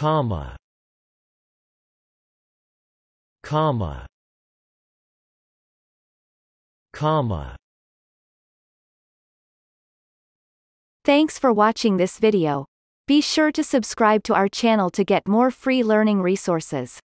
comma comma comma Thanks for watching this video. Be sure to subscribe to our channel to get more free learning resources.